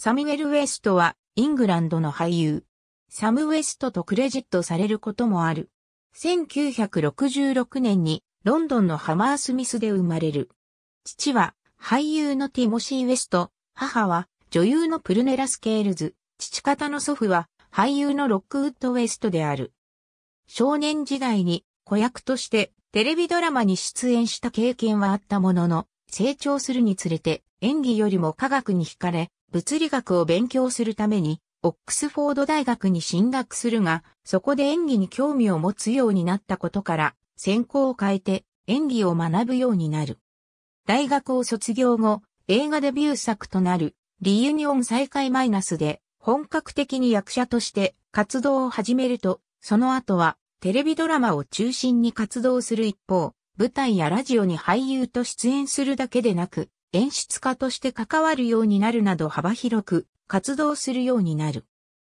サミュエル・ウェストは、イングランドの俳優。サム・ウェストとクレジットされることもある。1966年に、ロンドンのハマースミスで生まれる。父は、俳優のティモシー・ウェスト、母は、女優のプルネラ・スケールズ、父方の祖父は、俳優のロックウッド・ウェストである。少年時代に、子役として、テレビドラマに出演した経験はあったものの、成長するにつれて演技よりも科学に惹かれ、物理学を勉強するために、オックスフォード大学に進学するが、そこで演技に興味を持つようになったことから、専攻を変えて演技を学ぶようになる。大学を卒業後、映画デビュー作となる、リユニオン再開マイナスで、本格的に役者として活動を始めると、その後はテレビドラマを中心に活動する一方、舞台やラジオに俳優と出演するだけでなく、演出家として関わるようになるなど幅広く活動するようになる。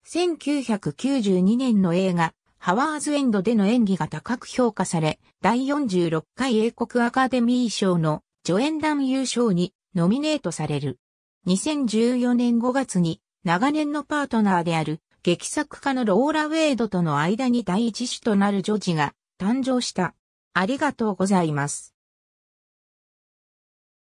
1992年の映画、ハワーズエンドでの演技が高く評価され、第46回英国アカデミー賞の助演男優賞にノミネートされる。2014年5月に長年のパートナーである劇作家のローラ・ウェイドとの間に第一子となる女児が誕生した。ありがとうございます。